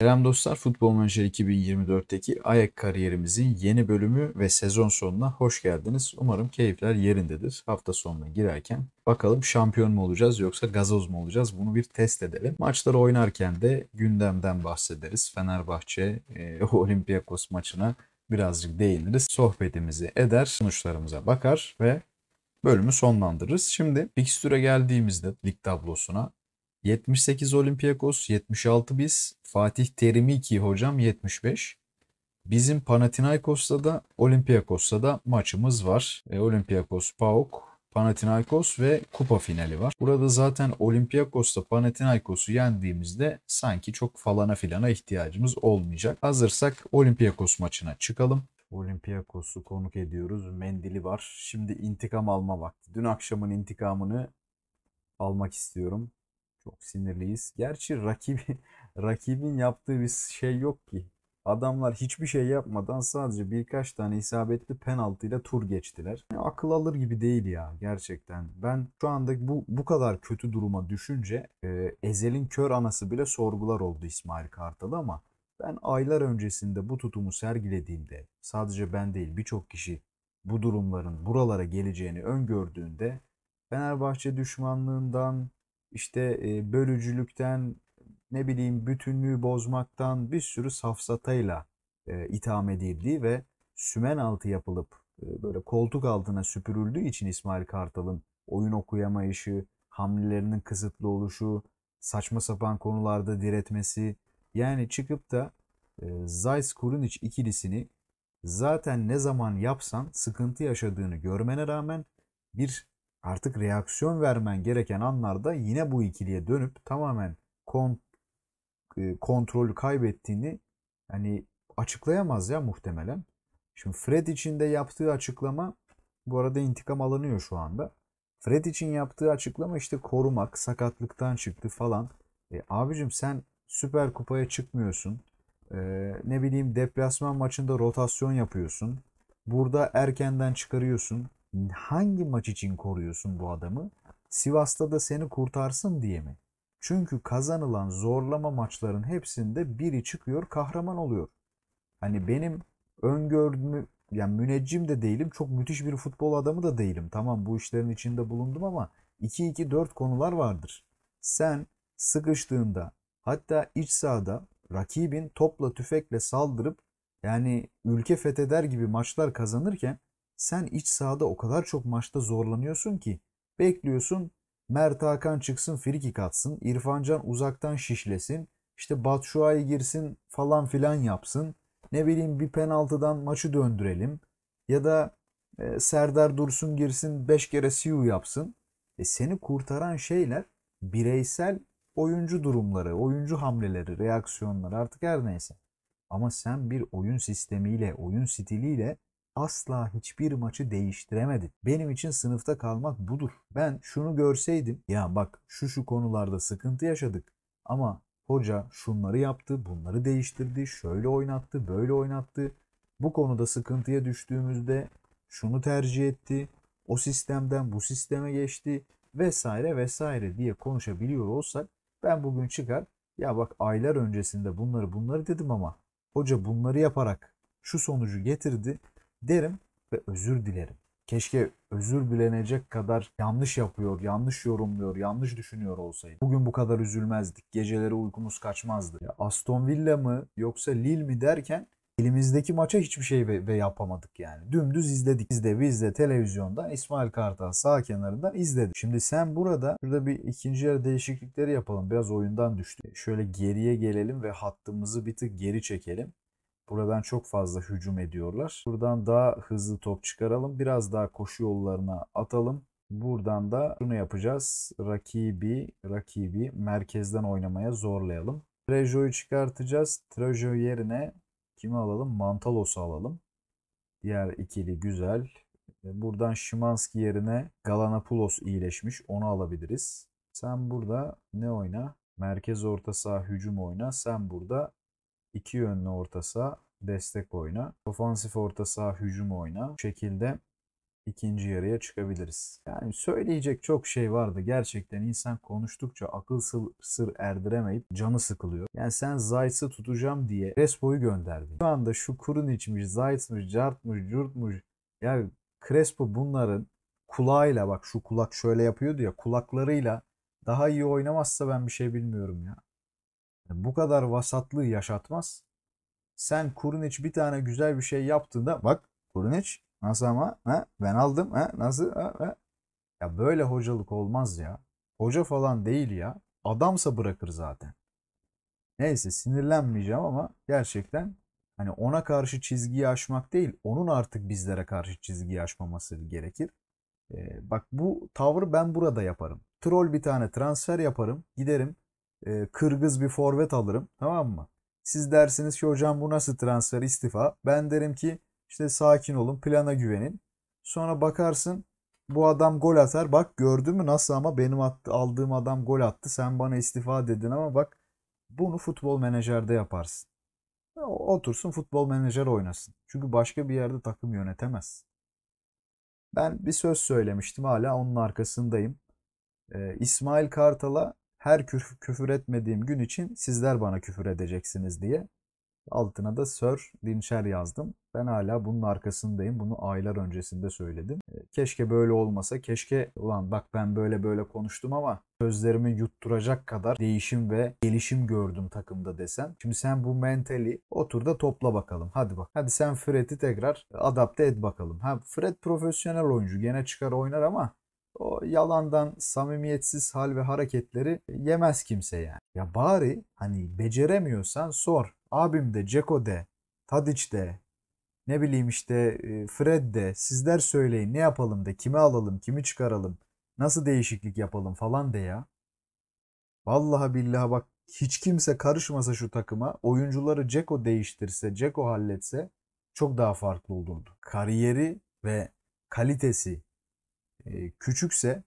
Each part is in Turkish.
Selam dostlar, Futbol Manager 2024'teki Ayak kariyerimizin yeni bölümü ve sezon sonuna hoş geldiniz. Umarım keyifler yerindedir. Hafta sonuna girerken bakalım şampiyon mu olacağız yoksa gazoz mu olacağız bunu bir test edelim. Maçları oynarken de gündemden bahsederiz. Fenerbahçe e, Olympiakos maçına birazcık değiniriz. Sohbetimizi eder, sonuçlarımıza bakar ve bölümü sonlandırırız. Şimdi fikstüre geldiğimizde lig tablosuna 78 Olympiakos, 76 biz, Fatih Terimiki hocam 75. Bizim Panathinaikos'ta da Olympiakos'ta da maçımız var. E, Olympiakos, PAOK, Panathinaikos ve kupa finali var. Burada zaten Olympiakos'ta Panathinaikos'u yendiğimizde sanki çok falana filana ihtiyacımız olmayacak. Hazırsak Olympiakos maçına çıkalım. Olympiakos'u konuk ediyoruz. Mendili var. Şimdi intikam alma vakti. Dün akşamın intikamını almak istiyorum. Çok sinirliyiz. Gerçi rakibi rakibin yaptığı bir şey yok ki. Adamlar hiçbir şey yapmadan sadece birkaç tane isabetli penaltıyla tur geçtiler. Yani akıl alır gibi değil ya gerçekten. Ben şu anda bu bu kadar kötü duruma düşünce e, Ezel'in kör anası bile sorgular oldu İsmail Kartal ama ben aylar öncesinde bu tutumu sergilediğimde sadece ben değil birçok kişi bu durumların buralara geleceğini öngördüğünde Fenerbahçe düşmanlığından işte e, bölücülükten ne bileyim bütünlüğü bozmaktan bir sürü safsatayla e, itham edildiği ve sümen altı yapılıp e, böyle koltuk altına süpürüldüğü için İsmail Kartal'ın oyun okuyamayışı, hamlelerinin kısıtlı oluşu, saçma sapan konularda diretmesi yani çıkıp da e, Zeiss Kurunic ikilisini zaten ne zaman yapsan sıkıntı yaşadığını görmene rağmen bir artık reaksiyon vermen gereken anlarda yine bu ikiliye dönüp tamamen kont e, Kontrol kaybettiğini hani açıklayamaz ya muhtemelen. Şimdi Fred için de yaptığı açıklama bu arada intikam alınıyor şu anda. Fred için yaptığı açıklama işte korumak, sakatlıktan çıktı falan. E, abicim sen Süper Kupa'ya çıkmıyorsun. E, ne bileyim deplasman maçında rotasyon yapıyorsun. Burada erkenden çıkarıyorsun. Hangi maç için koruyorsun bu adamı? Sivas'ta da seni kurtarsın diye mi? Çünkü kazanılan zorlama maçların hepsinde biri çıkıyor kahraman oluyor. Hani benim öngördüğümü yani müneccim de değilim çok müthiş bir futbol adamı da değilim. Tamam bu işlerin içinde bulundum ama 2-2-4 konular vardır. Sen sıkıştığında hatta iç sahada rakibin topla tüfekle saldırıp yani ülke fetheder gibi maçlar kazanırken sen iç sahada o kadar çok maçta zorlanıyorsun ki bekliyorsun Mert Hakan çıksın frikik katsın, İrfancan uzaktan şişlesin. İşte Batshuayi girsin falan filan yapsın. Ne bileyim bir penaltıdan maçı döndürelim. Ya da e, Serdar Dursun girsin 5 kere Siu yapsın. E, seni kurtaran şeyler bireysel oyuncu durumları, oyuncu hamleleri, reaksiyonlar artık her neyse. Ama sen bir oyun sistemiyle, oyun stiliyle asla hiçbir maçı değiştiremedik. Benim için sınıfta kalmak budur. Ben şunu görseydim ya bak şu şu konularda sıkıntı yaşadık ama hoca şunları yaptı, bunları değiştirdi, şöyle oynattı, böyle oynattı. Bu konuda sıkıntıya düştüğümüzde şunu tercih etti, o sistemden bu sisteme geçti vesaire vesaire diye konuşabiliyor olsak ben bugün çıkar ya bak aylar öncesinde bunları bunları dedim ama hoca bunları yaparak şu sonucu getirdi derim ve özür dilerim. Keşke özür dilenecek kadar yanlış yapıyor, yanlış yorumluyor, yanlış düşünüyor olsaydı. Bugün bu kadar üzülmezdik, geceleri uykumuz kaçmazdı. Ya Aston Villa mı yoksa Lille mi derken elimizdeki maça hiçbir şey ve yapamadık yani. Dümdüz izledik. Biz de biz de televizyondan İsmail Kartal sağ kenarından izledik. Şimdi sen burada şurada bir ikinci yarı değişiklikleri yapalım. Biraz oyundan düştü. Şöyle geriye gelelim ve hattımızı bir tık geri çekelim. Buradan çok fazla hücum ediyorlar. Buradan daha hızlı top çıkaralım. Biraz daha koşu yollarına atalım. Buradan da şunu yapacağız. Rakibi, rakibi merkezden oynamaya zorlayalım. Trejo'yu çıkartacağız. Trejo yerine kimi alalım? Mantalos'u alalım. Diğer ikili güzel. E, buradan Şimanski yerine Galanapulos iyileşmiş. Onu alabiliriz. Sen burada ne oyna? Merkez orta saha hücum oyna. Sen burada iki yönlü orta saha destek oyna. Ofansif orta saha hücum oyna. Bu şekilde ikinci yarıya çıkabiliriz. Yani söyleyecek çok şey vardı. Gerçekten insan konuştukça akıl sır erdiremeyip canı sıkılıyor. Yani sen Zayt'sı tutacağım diye Crespo'yu gönderdin. Şu anda şu kurun içmiş, Zayt'mış, Cart'mış, Curt'muş. Yani Crespo bunların kulağıyla bak şu kulak şöyle yapıyordu ya kulaklarıyla daha iyi oynamazsa ben bir şey bilmiyorum ya bu kadar vasatlığı yaşatmaz. Sen Kurniç bir tane güzel bir şey yaptığında bak Kurniç nasıl ama ha, ben aldım ha, nasıl ha, ha. Ya böyle hocalık olmaz ya. Hoca falan değil ya. Adamsa bırakır zaten. Neyse sinirlenmeyeceğim ama gerçekten hani ona karşı çizgiyi aşmak değil, onun artık bizlere karşı çizgiyi aşmaması gerekir. Ee, bak bu tavrı ben burada yaparım. Troll bir tane transfer yaparım, giderim e, Kırgız bir forvet alırım tamam mı? Siz dersiniz ki hocam bu nasıl transfer istifa? Ben derim ki işte sakin olun plana güvenin. Sonra bakarsın bu adam gol atar. Bak gördün mü nasıl ama benim attı, aldığım adam gol attı. Sen bana istifa dedin ama bak bunu futbol menajerde yaparsın. Otursun futbol menajer oynasın. Çünkü başka bir yerde takım yönetemez. Ben bir söz söylemiştim hala onun arkasındayım. Ee, İsmail Kartal'a her küf küfür etmediğim gün için sizler bana küfür edeceksiniz diye. Altına da Sir Dinçer yazdım. Ben hala bunun arkasındayım. Bunu aylar öncesinde söyledim. E, keşke böyle olmasa. Keşke ulan bak ben böyle böyle konuştum ama sözlerimi yutturacak kadar değişim ve gelişim gördüm takımda desem. Şimdi sen bu mentali otur da topla bakalım. Hadi bak. Hadi sen Fred'i tekrar adapte et bakalım. Ha Fred profesyonel oyuncu. Gene çıkar oynar ama o yalandan samimiyetsiz hal ve hareketleri yemez kimse yani. Ya bari hani beceremiyorsan sor. Abim de, Ceko de, Tadic de, ne bileyim işte e, Fred de sizler söyleyin ne yapalım de, kimi alalım, kimi çıkaralım, nasıl değişiklik yapalım falan de ya. Vallahi billahi bak hiç kimse karışmasa şu takıma, oyuncuları Ceko değiştirse, Ceko halletse çok daha farklı olurdu. Kariyeri ve kalitesi ee, küçükse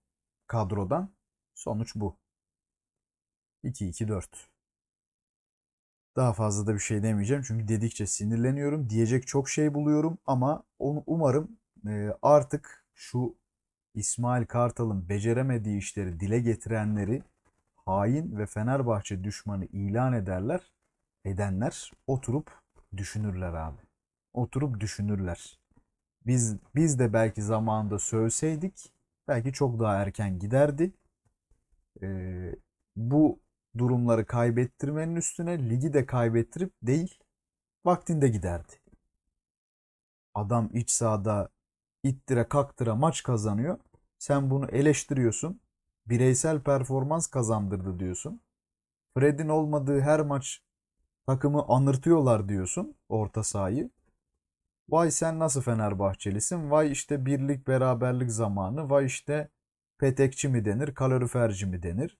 kadrodan sonuç bu. 2-2-4. Daha fazla da bir şey demeyeceğim çünkü dedikçe sinirleniyorum. Diyecek çok şey buluyorum ama onu umarım e, artık şu İsmail Kartal'ın beceremediği işleri dile getirenleri hain ve Fenerbahçe düşmanı ilan ederler. Edenler oturup düşünürler abi. Oturup düşünürler. Biz biz de belki zamanında sövseydik belki çok daha erken giderdi. Ee, bu durumları kaybettirmenin üstüne ligi de kaybettirip değil vaktinde giderdi. Adam iç sahada ittire kaktıra maç kazanıyor. Sen bunu eleştiriyorsun. Bireysel performans kazandırdı diyorsun. Fred'in olmadığı her maç takımı anırtıyorlar diyorsun orta sahayı. Vay sen nasıl Fenerbahçelisin? Vay işte birlik beraberlik zamanı. Vay işte petekçi mi denir, kaloriferci mi denir?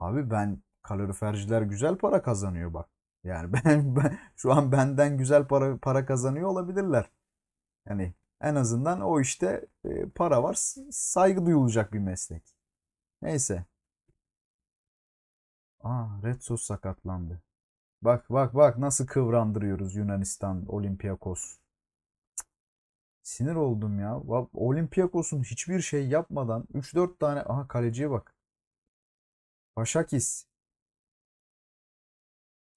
Abi ben kaloriferciler güzel para kazanıyor bak. Yani ben, ben şu an benden güzel para para kazanıyor olabilirler. Yani en azından o işte e, para var, saygı duyulacak bir meslek. Neyse. Aa, ah, Retsos sakatlandı. Bak bak bak nasıl kıvrandırıyoruz Yunanistan Olympiakos. Sinir oldum ya. Olympiakos'un hiçbir şey yapmadan 3-4 tane aha kaleciye bak. Paşakis.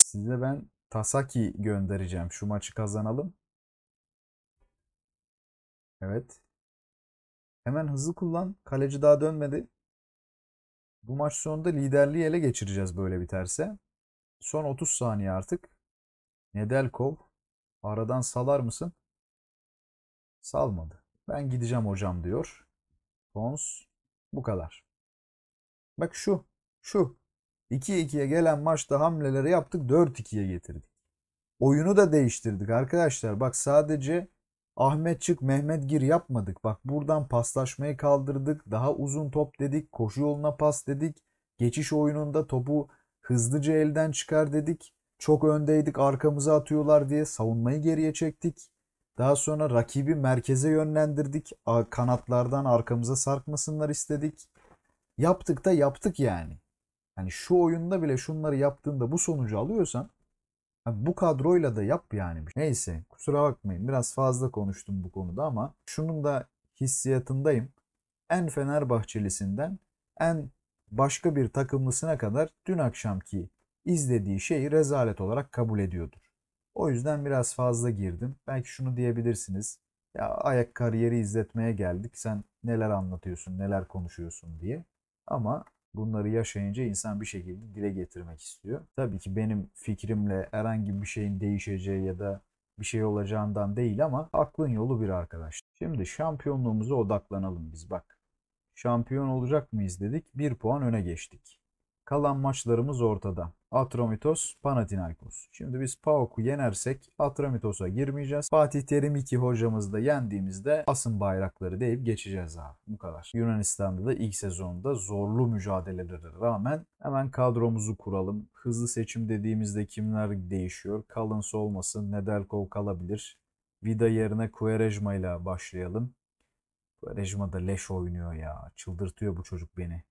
Size ben Tasaki göndereceğim. Şu maçı kazanalım. Evet. Hemen hızlı kullan. Kaleci daha dönmedi. Bu maç sonunda liderliği ele geçireceğiz böyle biterse. Son 30 saniye artık. Nedelkov. Aradan salar mısın? Salmadı. Ben gideceğim hocam diyor. Pons bu kadar. Bak şu. Şu. 2-2'ye gelen maçta hamleleri yaptık 4-2'ye getirdik. Oyunu da değiştirdik arkadaşlar. Bak sadece Ahmet çık Mehmet gir yapmadık. Bak buradan paslaşmayı kaldırdık. Daha uzun top dedik. Koşu yoluna pas dedik. Geçiş oyununda topu hızlıca elden çıkar dedik. Çok öndeydik arkamıza atıyorlar diye savunmayı geriye çektik. Daha sonra rakibi merkeze yönlendirdik. Kanatlardan arkamıza sarkmasınlar istedik. Yaptık da yaptık yani. Hani şu oyunda bile şunları yaptığında bu sonucu alıyorsan bu kadroyla da yap yani. Neyse kusura bakmayın biraz fazla konuştum bu konuda ama şunun da hissiyatındayım. En Fenerbahçelisinden en başka bir takımlısına kadar dün akşamki izlediği şeyi rezalet olarak kabul ediyordur. O yüzden biraz fazla girdim. Belki şunu diyebilirsiniz. Ya ayak kariyeri izletmeye geldik. Sen neler anlatıyorsun, neler konuşuyorsun diye. Ama bunları yaşayınca insan bir şekilde dile getirmek istiyor. Tabii ki benim fikrimle herhangi bir şeyin değişeceği ya da bir şey olacağından değil ama aklın yolu bir arkadaş. Şimdi şampiyonluğumuza odaklanalım biz bak. Şampiyon olacak mıyız dedik. Bir puan öne geçtik. Kalan maçlarımız ortada. Atromitos, Panathinaikos. Şimdi biz PAOK'u yenersek Atromitos'a girmeyeceğiz. Fatih Terim 2 hocamızı da yendiğimizde asın bayrakları deyip geçeceğiz abi. Bu kadar. Yunanistan'da da ilk sezonda zorlu mücadelelere rağmen hemen kadromuzu kuralım. Hızlı seçim dediğimizde kimler değişiyor? Collins olmasın, Nedelkov kalabilir. Vida yerine Kuerejma ile başlayalım. Kuerejma da leş oynuyor ya. Çıldırtıyor bu çocuk beni.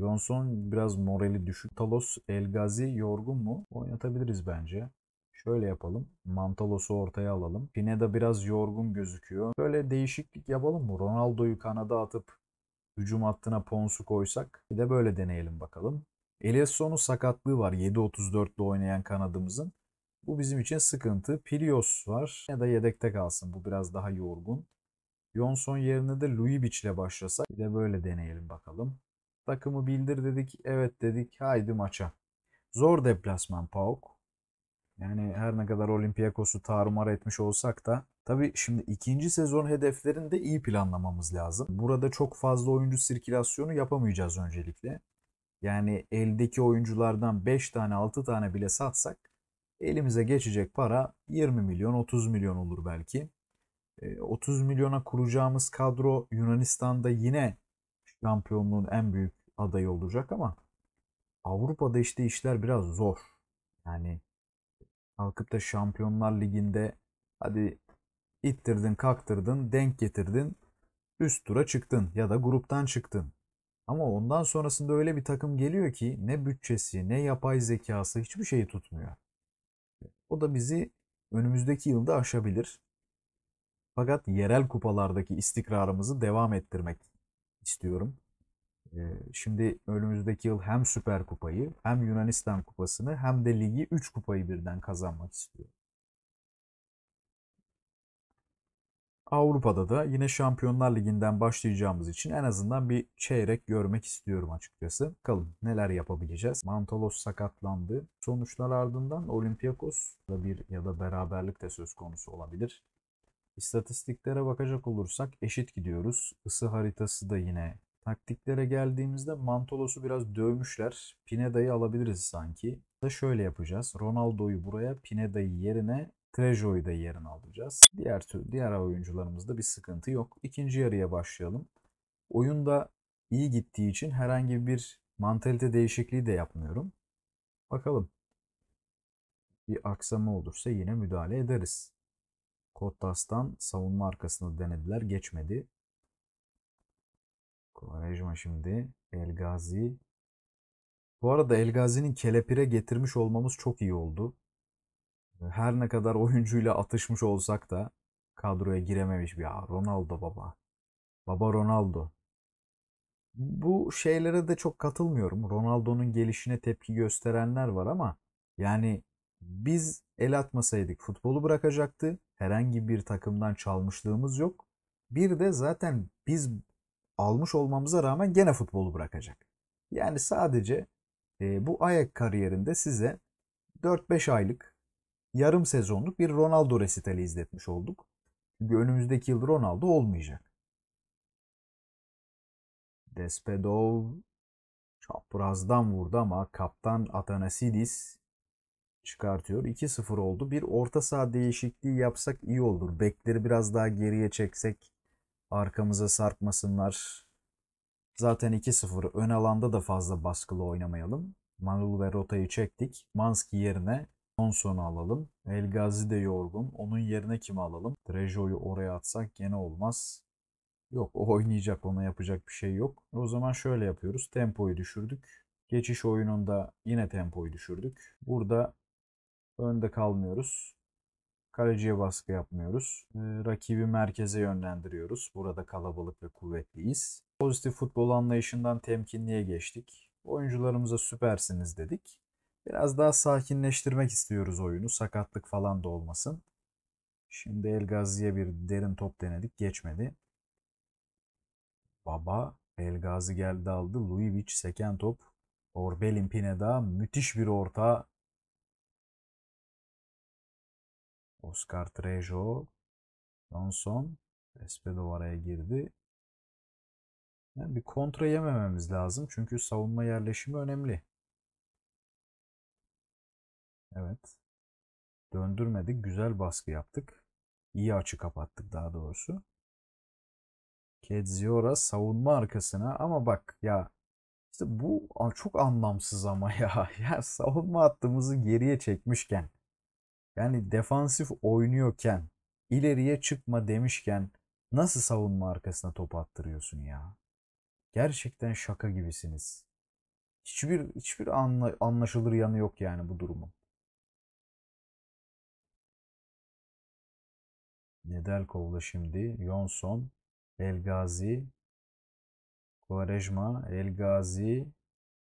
Johnson biraz morali düşük. Talos Elgazi yorgun mu? Oynatabiliriz bence. Şöyle yapalım. Mantalos'u ortaya alalım. Pineda biraz yorgun gözüküyor. Böyle değişiklik yapalım mı? Ronaldo'yu kanada atıp hücum hattına Pons'u koysak. Bir de böyle deneyelim bakalım. Eliasson'un sakatlığı var. 7.34'le oynayan kanadımızın. Bu bizim için sıkıntı. Pilios var. Ya da yedekte kalsın. Bu biraz daha yorgun. Johnson yerine de Luibic ile başlasak. Bir de böyle deneyelim bakalım. Takımı bildir dedik. Evet dedik. Haydi maça. Zor deplasman PAOK. Yani her ne kadar Olympiakos'u tarumar etmiş olsak da tabi şimdi ikinci sezon hedeflerini de iyi planlamamız lazım. Burada çok fazla oyuncu sirkülasyonu yapamayacağız öncelikle. Yani eldeki oyunculardan 5 tane 6 tane bile satsak elimize geçecek para 20 milyon 30 milyon olur belki. 30 e, milyona kuracağımız kadro Yunanistan'da yine şampiyonluğun en büyük adayı olacak ama Avrupa'da işte işler biraz zor. Yani kalkıp da Şampiyonlar Ligi'nde hadi ittirdin, kaktırdın, denk getirdin, üst tura çıktın ya da gruptan çıktın. Ama ondan sonrasında öyle bir takım geliyor ki ne bütçesi, ne yapay zekası hiçbir şeyi tutmuyor. O da bizi önümüzdeki yılda aşabilir. Fakat yerel kupalardaki istikrarımızı devam ettirmek istiyorum. Şimdi önümüzdeki yıl hem Süper Kupayı hem Yunanistan Kupası'nı hem de ligi 3 kupayı birden kazanmak istiyor. Avrupa'da da yine Şampiyonlar Ligi'nden başlayacağımız için en azından bir çeyrek görmek istiyorum açıkçası. Kalın, neler yapabileceğiz. Mantolos sakatlandı. Sonuçlar ardından Olympiakos da bir ya da beraberlik de söz konusu olabilir. İstatistiklere bakacak olursak eşit gidiyoruz. Isı haritası da yine Taktiklere geldiğimizde Mantolos'u biraz dövmüşler. Pineda'yı alabiliriz sanki. Da şöyle yapacağız. Ronaldo'yu buraya, Pineda'yı yerine, Trejo'yu da yerine alacağız. Diğer tür, diğer oyuncularımızda bir sıkıntı yok. İkinci yarıya başlayalım. Oyunda iyi gittiği için herhangi bir mantalite değişikliği de yapmıyorum. Bakalım. Bir aksama olursa yine müdahale ederiz. Kottas'tan savunma arkasında denediler, geçmedi. Quaresma şimdi. El Gazi. Bu arada El Gazi'nin kelepire getirmiş olmamız çok iyi oldu. Her ne kadar oyuncuyla atışmış olsak da kadroya girememiş bir ya. Ronaldo baba. Baba Ronaldo. Bu şeylere de çok katılmıyorum. Ronaldo'nun gelişine tepki gösterenler var ama yani biz el atmasaydık futbolu bırakacaktı. Herhangi bir takımdan çalmışlığımız yok. Bir de zaten biz almış olmamıza rağmen gene futbolu bırakacak. Yani sadece e, bu ayak kariyerinde size 4-5 aylık yarım sezonluk bir Ronaldo resitali izletmiş olduk. Çünkü önümüzdeki yıl Ronaldo olmayacak. Despedov çaprazdan vurdu ama kaptan Atanasidis çıkartıyor. 2-0 oldu. Bir orta saha değişikliği yapsak iyi olur. Bekleri biraz daha geriye çeksek Arkamıza sarkmasınlar. Zaten 2-0 ön alanda da fazla baskılı oynamayalım. Manuel ve Rota'yı çektik. Manski yerine son sonu alalım. El Gazi de yorgun. Onun yerine kimi alalım? Trejo'yu oraya atsak gene olmaz. Yok o oynayacak ona yapacak bir şey yok. O zaman şöyle yapıyoruz. Tempoyu düşürdük. Geçiş oyununda yine tempoyu düşürdük. Burada önde kalmıyoruz. Kaleciye baskı yapmıyoruz. Ee, rakibi merkeze yönlendiriyoruz. Burada kalabalık ve kuvvetliyiz. Pozitif futbol anlayışından temkinliğe geçtik. Oyuncularımıza süpersiniz dedik. Biraz daha sakinleştirmek istiyoruz oyunu. Sakatlık falan da olmasın. Şimdi El Gazi'ye bir derin top denedik. Geçmedi. Baba El Gazi geldi aldı. Luivic seken top. Orbelin Pineda müthiş bir orta. Oscar Trejo, Johnson, Espedo araya girdi. Yani bir kontra yemememiz lazım çünkü savunma yerleşimi önemli. Evet. Döndürmedik. Güzel baskı yaptık. İyi açı kapattık daha doğrusu. Kedziora savunma arkasına ama bak ya işte bu çok anlamsız ama ya. Ya savunma hattımızı geriye çekmişken yani defansif oynuyorken, ileriye çıkma demişken nasıl savunma arkasına top attırıyorsun ya? Gerçekten şaka gibisiniz. Hiçbir hiçbir anla, anlaşılır yanı yok yani bu durumun. Nedelkov'la şimdi Jonson, Elgazi, Kovarejma, Elgazi,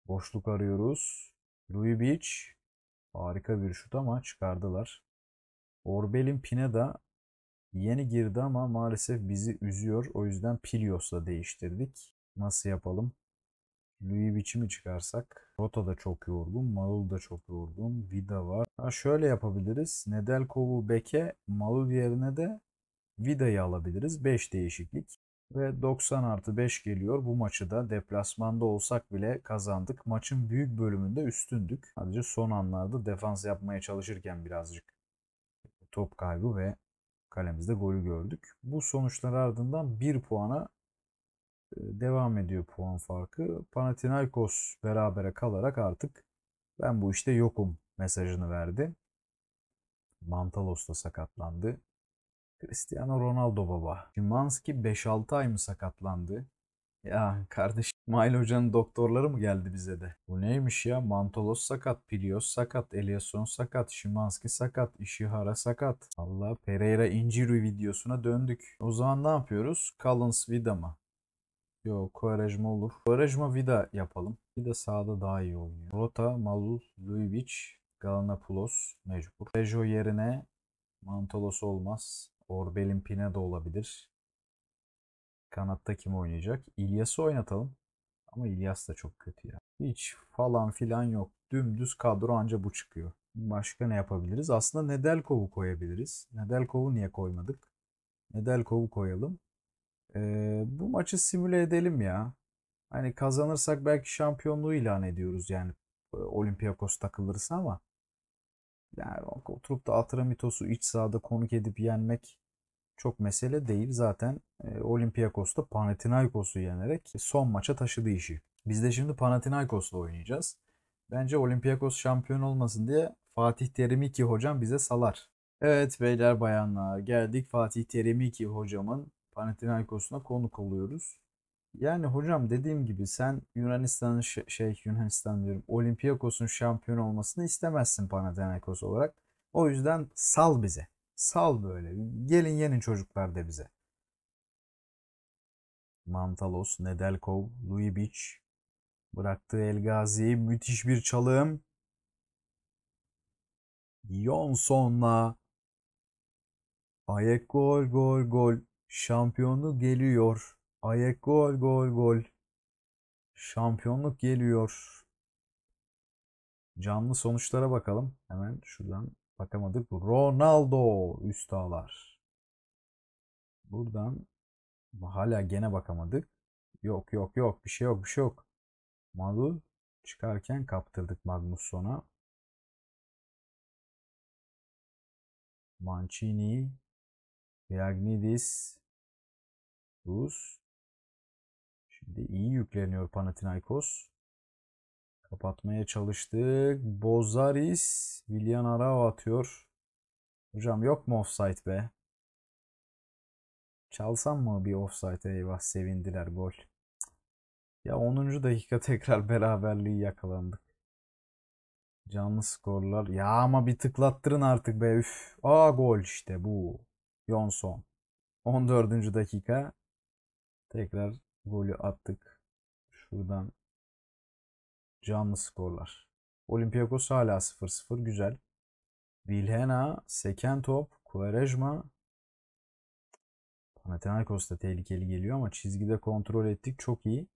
boşluk arıyoruz. Luibic, Harika bir şut ama çıkardılar. Orbelin Pineda yeni girdi ama maalesef bizi üzüyor. O yüzden Pilios'la değiştirdik. Nasıl yapalım? Louis biçimi çıkarsak? Rota da çok yorgun. Malul da çok yorgun. Vida var. Ha şöyle yapabiliriz. Nedelkov'u Beke, Malul yerine de Vida'yı alabiliriz. 5 değişiklik. Ve 90 artı 5 geliyor. Bu maçı da deplasmanda olsak bile kazandık. Maçın büyük bölümünde üstündük. Sadece son anlarda defans yapmaya çalışırken birazcık top kaybı ve kalemizde golü gördük. Bu sonuçlar ardından 1 puana e, devam ediyor puan farkı. Panathinaikos berabere kalarak artık ben bu işte yokum mesajını verdi. Mantalos da sakatlandı. Cristiano Ronaldo baba. Şimanski 5-6 ay mı sakatlandı? Ya kardeş İsmail Hoca'nın doktorları mı geldi bize de? Bu neymiş ya? Mantolos sakat, Pilios sakat, Eliasson sakat, Şimanski sakat, Ishihara sakat. Allah Pereira Inciru videosuna döndük. O zaman ne yapıyoruz? Collins Vida mı? Yo Kovarejma olur. Kovarejma Vida yapalım. Vida sağda daha iyi oynuyor. Rota, Malul, Luivic, Galanapoulos mecbur. Pejo yerine Mantolos olmaz. Orbelin pine de olabilir. Kanatta kim oynayacak? İlyas'ı oynatalım. Ama İlyas da çok kötü ya. Hiç falan filan yok. Dümdüz kadro anca bu çıkıyor. Başka ne yapabiliriz? Aslında Nedelkov'u koyabiliriz. Nedelkov'u niye koymadık? Nedelkov'u koyalım. Ee, bu maçı simüle edelim ya. Hani kazanırsak belki şampiyonluğu ilan ediyoruz yani. E, Olympiakos takılırsa ama. Yani oturup da Atramitos'u iç sahada konuk edip yenmek çok mesele değil. Zaten e, Olympiakos'ta Panathinaikos'u yenerek son maça taşıdı işi. Biz de şimdi Panathinaikos'la oynayacağız. Bence Olympiakos şampiyon olmasın diye Fatih Terimiki hocam bize salar. Evet beyler bayanlar geldik Fatih Terimiki hocamın Panathinaikos'una konuk oluyoruz. Yani hocam dediğim gibi sen Yunanistan'ın şey Yunanistan diyorum Olympiakos'un şampiyon olmasını istemezsin Panathinaikos olarak. O yüzden sal bize. Sal böyle. Gelin yenin çocuklar de bize. Mantalos, Nedelkov, Louis Beach. Bıraktığı Elgazi, müthiş bir çalım. Yonsonla Ayek gol gol gol. Şampiyonluk geliyor. Ayek gol gol gol. Şampiyonluk geliyor. Canlı sonuçlara bakalım. Hemen şuradan Bakamadık. Ronaldo üst Buradan hala gene bakamadık. Yok yok yok bir şey yok bir şey yok. Malu çıkarken kaptırdık Magnusson'a. Mancini, Yagnidis, Rus. Şimdi iyi yükleniyor Panathinaikos. Kapatmaya çalıştık. Bozaris. Willian Arao atıyor. Hocam yok mu offside be? Çalsam mı bir offside? Eyvah sevindiler gol. Ya 10. dakika tekrar beraberliği yakalandık. Canlı skorlar. Ya ama bir tıklattırın artık be üf. Aa gol işte bu. Johnson. 14. dakika. Tekrar golü attık. Şuradan Canlı skorlar. Olympiakos hala 0-0. Güzel. Vilhena, Sekentop, Quaresma. Panathinaikos da tehlikeli geliyor ama çizgide kontrol ettik. Çok iyi.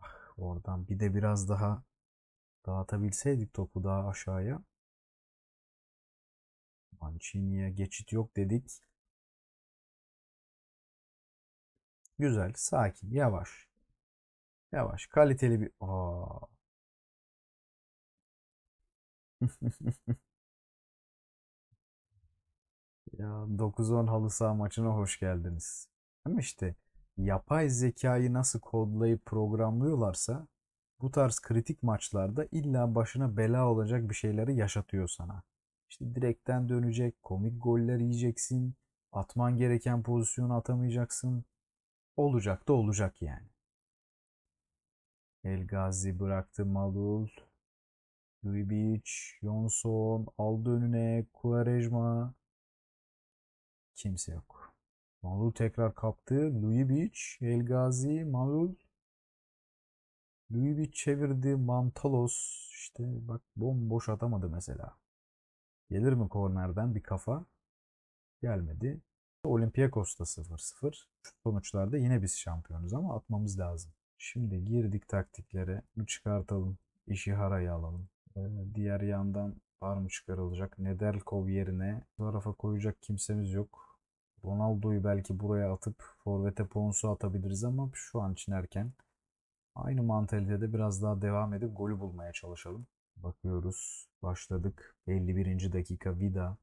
Ah, oradan bir de biraz daha dağıtabilseydik topu daha aşağıya. Mancini'ye geçit yok dedik. Güzel, sakin, yavaş. Yavaş. Kaliteli bir... ya 9-10 halı saha maçına hoş geldiniz. Ama işte yapay zekayı nasıl kodlayıp programlıyorlarsa bu tarz kritik maçlarda illa başına bela olacak bir şeyleri yaşatıyor sana. İşte direkten dönecek, komik goller yiyeceksin, atman gereken pozisyonu atamayacaksın. Olacak da olacak yani. El Gazi bıraktı Malul. Ljubic, Johnson aldı önüne Quaresma. Kimse yok. Malul tekrar kaptı. Ljubic, El Gazi, Malul. Ljubic çevirdi. Mantalos. İşte bak bomboş atamadı mesela. Gelir mi kornerden bir kafa? Gelmedi. Olympiakos'ta 0-0. Sonuçlarda yine biz şampiyonuz ama atmamız lazım. Şimdi girdik taktiklere. Bu Çıkartalım. İşihara'yı alalım. Ee, diğer yandan var mı çıkarılacak? Nedelkov yerine bu tarafa koyacak kimsemiz yok. Ronaldo'yu belki buraya atıp Forvet'e Pons'u atabiliriz ama şu an için erken. Aynı mantalitede biraz daha devam edip golü bulmaya çalışalım. Bakıyoruz. Başladık. 51. dakika Vida.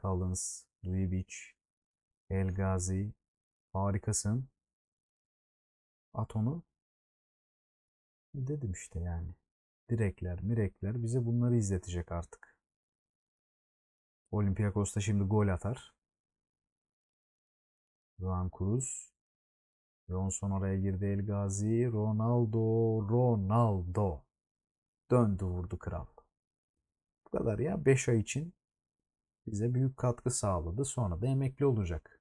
Collins, Duibic, El Gazi. Harikasın. At onu. Dedim işte yani. Direkler, mirekler bize bunları izletecek artık. Olympiakos da şimdi gol atar. Juan Cruz. Johnson oraya girdi El Gazi. Ronaldo, Ronaldo. Döndü vurdu kral. Bu kadar ya 5 ay için bize büyük katkı sağladı. Sonra da emekli olacak.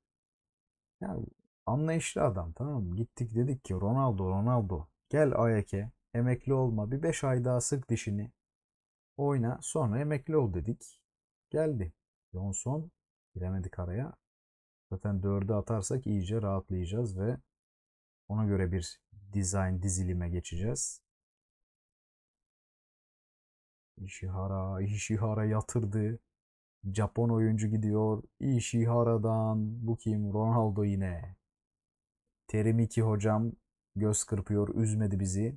Yani Anlayışlı adam tamam mı? Gittik dedik ki Ronaldo Ronaldo gel Ayak'e emekli olma bir 5 ay daha sık dişini oyna sonra emekli ol dedik. Geldi. Johnson giremedik araya. Zaten 4'e atarsak iyice rahatlayacağız ve ona göre bir design dizilime geçeceğiz. Ishihara, Ishihara yatırdı. Japon oyuncu gidiyor. Ishihara'dan bu kim? Ronaldo yine. Terimiki hocam göz kırpıyor, üzmedi bizi.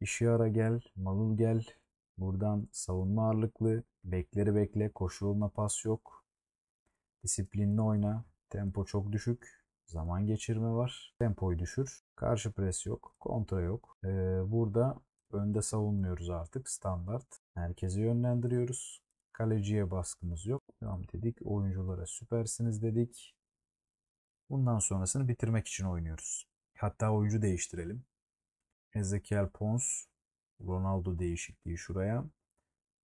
İşiara gel, Malul gel. Buradan savunma ağırlıklı, bekleri bekle, koşu yoluna pas yok. Disiplinli oyna, tempo çok düşük, zaman geçirme var. Tempoyu düşür, karşı pres yok, kontra yok. Ee, burada önde savunmuyoruz artık standart. Herkesi yönlendiriyoruz. Kaleciye baskımız yok. Tamam dedik, oyunculara süpersiniz dedik. Bundan sonrasını bitirmek için oynuyoruz. Hatta oyuncu değiştirelim. Ezekiel Pons, Ronaldo değişikliği şuraya.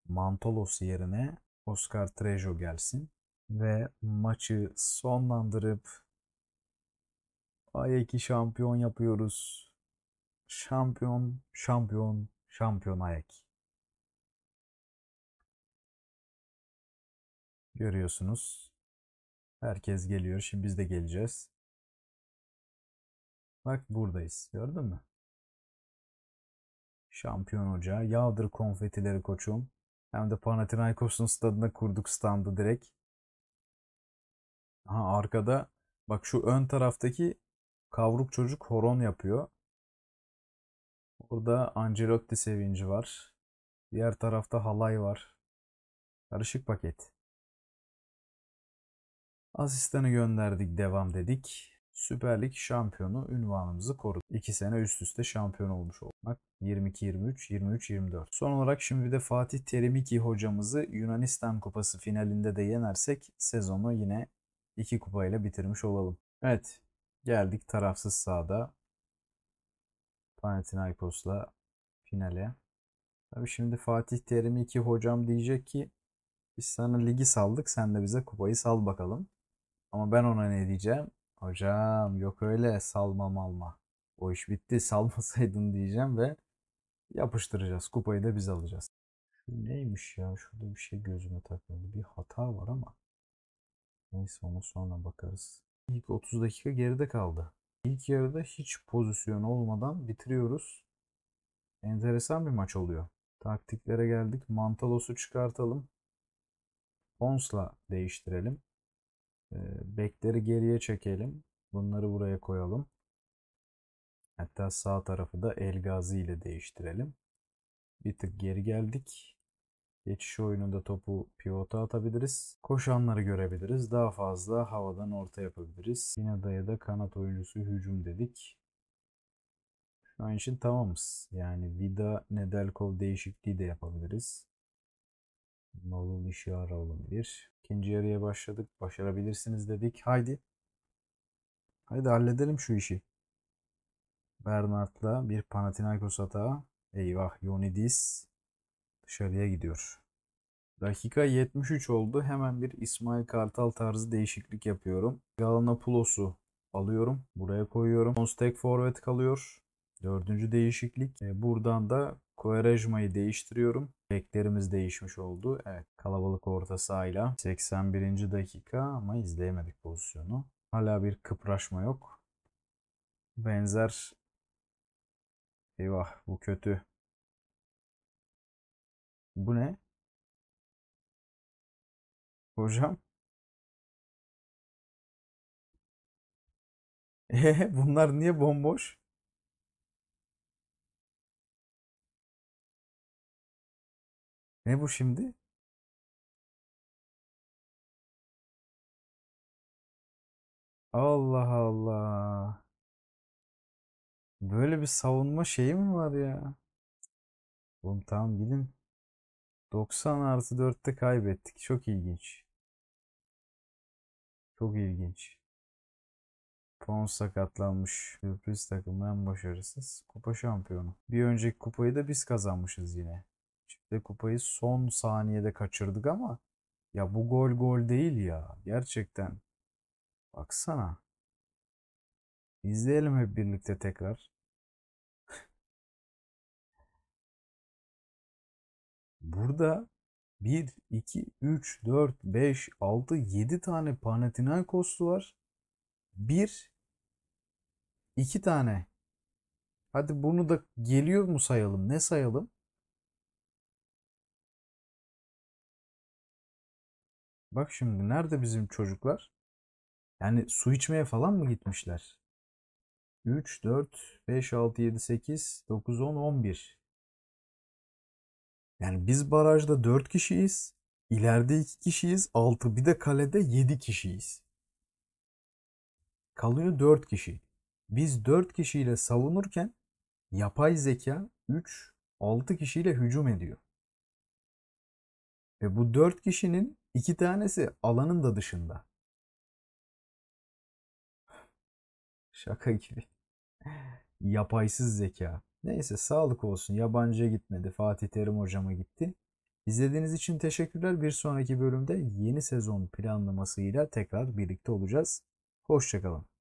Mantolos yerine Oscar Trejo gelsin. Ve maçı sonlandırıp Ay iki şampiyon yapıyoruz. Şampiyon, şampiyon, şampiyon ayak. Görüyorsunuz Herkes geliyor. Şimdi biz de geleceğiz. Bak buradayız. Gördün mü? Şampiyon Hoca. Yağdır konfetileri koçum. Hem de Panathinaikos'un stadında kurduk standı direkt. Aha arkada bak şu ön taraftaki kavruk çocuk horon yapıyor. Burada Ancelotti sevinci var. Diğer tarafta halay var. Karışık paket. Asistanı gönderdik, devam dedik. Süper Lig şampiyonu ünvanımızı koruduk. 2 sene üst üste şampiyon olmuş olmak. 22-23, 23-24. Son olarak şimdi bir de Fatih Terimiki hocamızı Yunanistan Kupası finalinde de yenersek sezonu yine 2 kupayla bitirmiş olalım. Evet, geldik tarafsız sahada. Panathinaikos'la finale. tabii şimdi Fatih Terimiki hocam diyecek ki biz sana ligi saldık sen de bize kupayı sal bakalım. Ama ben ona ne diyeceğim? Hocam yok öyle salma malma. O iş bitti salmasaydın diyeceğim ve yapıştıracağız. Kupayı da biz alacağız. Şu neymiş ya? Şurada bir şey gözüme takıldı. Bir hata var ama. Neyse ona sonra bakarız. İlk 30 dakika geride kaldı. İlk yarıda hiç pozisyon olmadan bitiriyoruz. Enteresan bir maç oluyor. Taktiklere geldik. Mantalos'u çıkartalım. Pons'la değiştirelim. Bekleri geriye çekelim. Bunları buraya koyalım. Hatta sağ tarafı da Elgazi ile değiştirelim. Bir tık geri geldik. Geçiş oyununda topu pivota atabiliriz. Koşanları görebiliriz. Daha fazla havadan orta yapabiliriz. Yine daya da kanat oyuncusu hücum dedik. Şu an için tamamız. Yani Vida Nedelkov değişikliği de yapabiliriz. Malul işi ara bir. İkinci yarıya başladık. Başarabilirsiniz dedik. Haydi. Haydi halledelim şu işi. Bernard'la bir Panathinaikos hata. Eyvah Yonidis dışarıya gidiyor. Dakika 73 oldu. Hemen bir İsmail Kartal tarzı değişiklik yapıyorum. Galanapoulos'u alıyorum. Buraya koyuyorum. Konstek forvet kalıyor. Dördüncü değişiklik. E, buradan da Kovarejma'yı değiştiriyorum. Beklerimiz değişmiş oldu. Evet kalabalık orta sahayla 81. dakika ama izleyemedik pozisyonu. Hala bir kıpraşma yok. Benzer Eyvah bu kötü. Bu ne? Hocam. E bunlar niye bomboş? Ne bu şimdi? Allah Allah. Böyle bir savunma şeyi mi var ya? Oğlum tamam gidin. 90 artı 4'te kaybettik. Çok ilginç. Çok ilginç. Pons sakatlanmış. Sürpriz takımdan başarısız. Kupa şampiyonu. Bir önceki kupayı da biz kazanmışız yine. De kupayı son saniyede kaçırdık ama ya bu gol gol değil ya. Gerçekten. Baksana. İzleyelim hep birlikte tekrar. Burada 1, 2, 3, 4, 5, 6, 7 tane Panathinaikoslu var. 1, 2 tane. Hadi bunu da geliyor mu sayalım? Ne sayalım? Bak şimdi nerede bizim çocuklar? Yani su içmeye falan mı gitmişler? 3, 4, 5, 6, 7, 8, 9, 10, 11. Yani biz barajda 4 kişiyiz. İleride 2 kişiyiz. 6 bir de kalede 7 kişiyiz. Kalıyor 4 kişi. Biz 4 kişiyle savunurken yapay zeka 3, 6 kişiyle hücum ediyor. Ve bu 4 kişinin İki tanesi alanın da dışında. Şaka gibi. Yapaysız zeka. Neyse sağlık olsun yabancıya gitmedi. Fatih Terim hocama gitti. İzlediğiniz için teşekkürler. Bir sonraki bölümde yeni sezon planlamasıyla tekrar birlikte olacağız. Hoşçakalın.